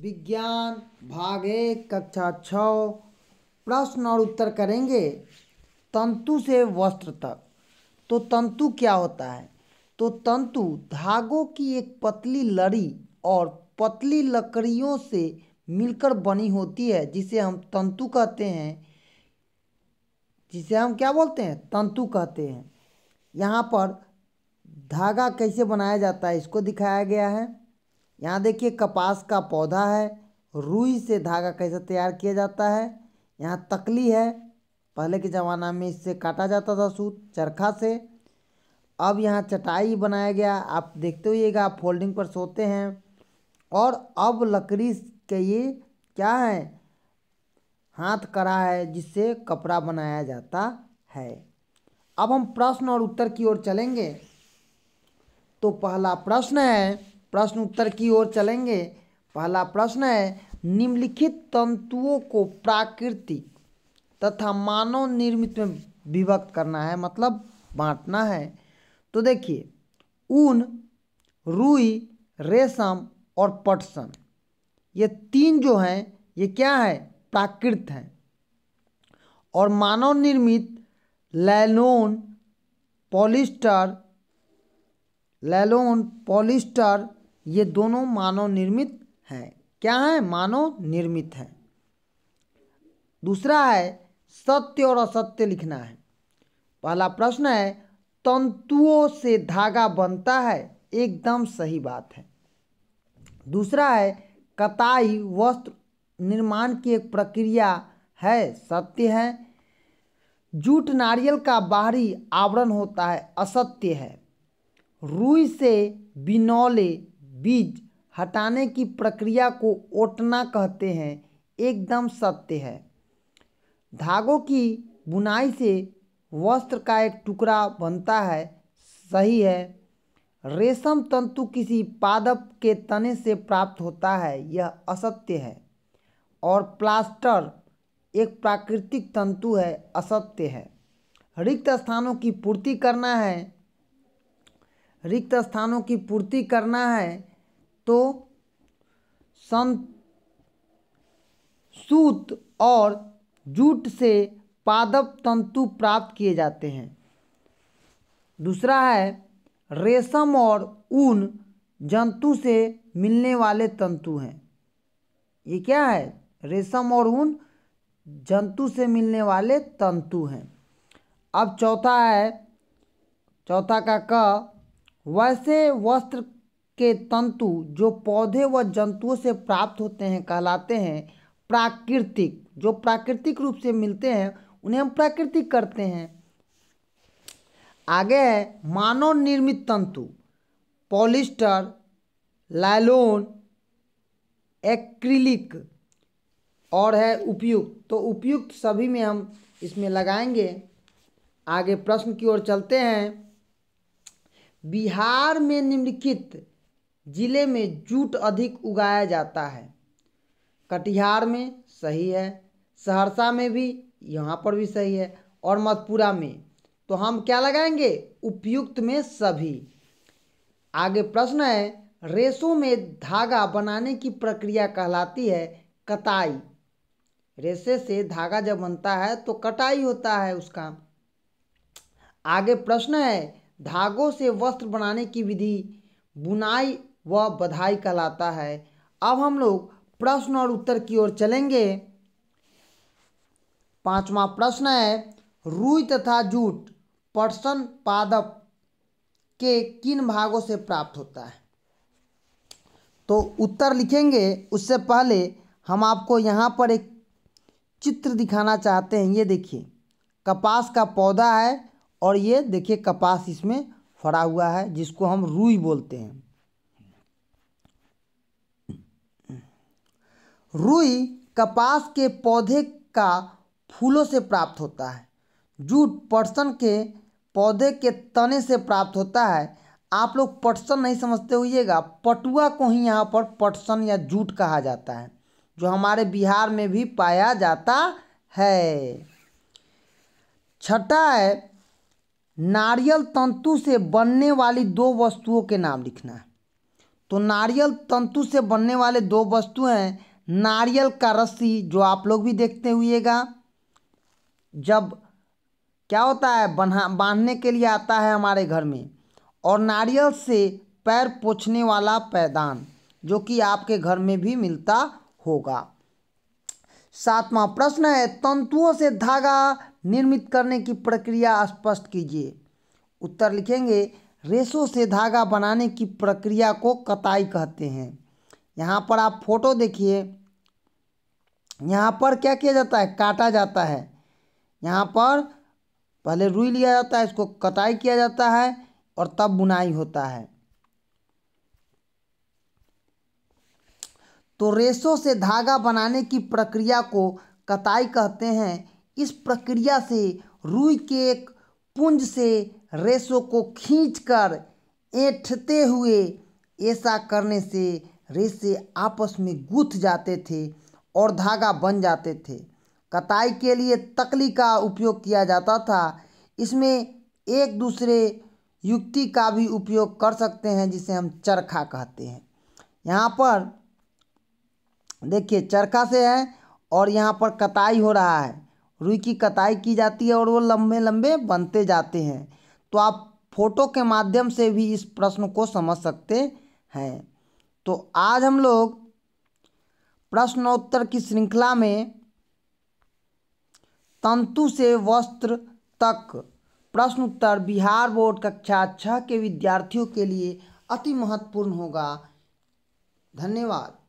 विज्ञान भाग एक कक्षा छ प्रश्न और उत्तर करेंगे तंतु से वस्त्र तक तो तंतु क्या होता है तो तंतु धागों की एक पतली लड़ी और पतली लकड़ियों से मिलकर बनी होती है जिसे हम तंतु कहते हैं जिसे हम क्या बोलते हैं तंतु कहते हैं यहाँ पर धागा कैसे बनाया जाता है इसको दिखाया गया है यहाँ देखिए कपास का पौधा है रुई से धागा कैसे तैयार किया जाता है यहाँ तकली है पहले के ज़माना में इससे काटा जाता था सूत चरखा से अब यहाँ चटाई बनाया गया आप देखते होइएगा आप फोल्डिंग पर सोते हैं और अब लकड़ी के ये क्या है हाथ करा है जिससे कपड़ा बनाया जाता है अब हम प्रश्न और उत्तर की ओर चलेंगे तो पहला प्रश्न है प्रश्न उत्तर की ओर चलेंगे पहला प्रश्न है निम्नलिखित तंतुओं को प्राकृतिक तथा मानव निर्मित में विभक्त करना है मतलब बांटना है तो देखिए ऊन रुई रेशम और पटसन ये तीन जो हैं ये क्या है प्राकृत हैं और मानव निर्मित लैलोन पॉलिस्टर लैलोन पॉलिस्टर ये दोनों मानव निर्मित है क्या है मानव निर्मित है दूसरा है सत्य और असत्य लिखना है पहला प्रश्न है तंतुओं से धागा बनता है एकदम सही बात है दूसरा है कताई वस्त्र निर्माण की एक प्रक्रिया है सत्य है जूट नारियल का बाहरी आवरण होता है असत्य है रुई से बिनौले बीज हटाने की प्रक्रिया को ओटना कहते हैं एकदम सत्य है धागों की बुनाई से वस्त्र का एक टुकड़ा बनता है सही है रेशम तंतु किसी पादप के तने से प्राप्त होता है यह असत्य है और प्लास्टर एक प्राकृतिक तंतु है असत्य है रिक्त स्थानों की पूर्ति करना है रिक्त स्थानों की पूर्ति करना है तो संत सूत और जूट से पादप तंतु प्राप्त किए जाते हैं दूसरा है रेशम और ऊन जंतु से मिलने वाले तंतु हैं ये क्या है रेशम और ऊन जंतु से मिलने वाले तंतु हैं अब चौथा है चौथा का क वैसे वस्त्र के तंतु जो पौधे व जंतुओं से प्राप्त होते हैं कहलाते हैं प्राकृतिक जो प्राकृतिक रूप से मिलते हैं उन्हें हम प्राकृतिक करते हैं आगे है मानव निर्मित तंतु पॉलिस्टर लाइलोन एक्रिलिक और है उपयुक्त तो उपयुक्त सभी में हम इसमें लगाएंगे आगे प्रश्न की ओर चलते हैं बिहार में निम्नलिखित जिले में जूट अधिक उगाया जाता है कटिहार में सही है सहरसा में भी यहाँ पर भी सही है और मधपुरा में तो हम क्या लगाएंगे उपयुक्त में सभी आगे प्रश्न है रेशों में धागा बनाने की प्रक्रिया कहलाती है कटाई रेशे से धागा जब बनता है तो कटाई होता है उसका आगे प्रश्न है धागों से वस्त्र बनाने की विधि बुनाई वह बधाई कहलाता है अब हम लोग प्रश्न और उत्तर की ओर चलेंगे पांचवा प्रश्न है रुई तथा जूट पटसन पादप के किन भागों से प्राप्त होता है तो उत्तर लिखेंगे उससे पहले हम आपको यहाँ पर एक चित्र दिखाना चाहते हैं ये देखिए कपास का पौधा है और ये देखिए कपास इसमें फड़ा हुआ है जिसको हम रुई बोलते हैं रुई कपास के पौधे का फूलों से प्राप्त होता है जूट पटसन के पौधे के तने से प्राप्त होता है आप लोग पटसन नहीं समझते होइएगा पटुआ को ही यहाँ पर पटसन या जूट कहा जाता है जो हमारे बिहार में भी पाया जाता है छठा है नारियल तंतु से बनने वाली दो वस्तुओं के नाम लिखना है तो नारियल तंतु से बनने वाले दो वस्तु हैं नारियल का रस्सी जो आप लोग भी देखते हुएगा जब क्या होता है बना बांधने के लिए आता है हमारे घर में और नारियल से पैर पोछने वाला पैदान जो कि आपके घर में भी मिलता होगा सातवां प्रश्न है तंतुओं से धागा निर्मित करने की प्रक्रिया स्पष्ट कीजिए उत्तर लिखेंगे रेशों से धागा बनाने की प्रक्रिया को कताई कहते हैं यहाँ पर आप फोटो देखिए यहाँ पर क्या किया जाता है काटा जाता है यहाँ पर पहले रुई लिया जाता है इसको कटाई किया जाता है और तब बुनाई होता है तो रेशों से धागा बनाने की प्रक्रिया को कताई कहते हैं इस प्रक्रिया से रुई के एक पुंज से रेशों को खींचकर एंठते हुए ऐसा करने से रेशे आपस में गुथ जाते थे और धागा बन जाते थे कताई के लिए तकली का उपयोग किया जाता था इसमें एक दूसरे युक्ति का भी उपयोग कर सकते हैं जिसे हम चरखा कहते हैं यहाँ पर देखिए चरखा से है और यहाँ पर कताई हो रहा है रुई की कताई की जाती है और वो लंबे लंबे बनते जाते हैं तो आप फोटो के माध्यम से भी इस प्रश्न को समझ सकते हैं तो आज हम लोग प्रश्नोत्तर की श्रृंखला में तंतु से वस्त्र तक प्रश्न उत्तर बिहार बोर्ड कक्षा छः के विद्यार्थियों के लिए अति महत्वपूर्ण होगा धन्यवाद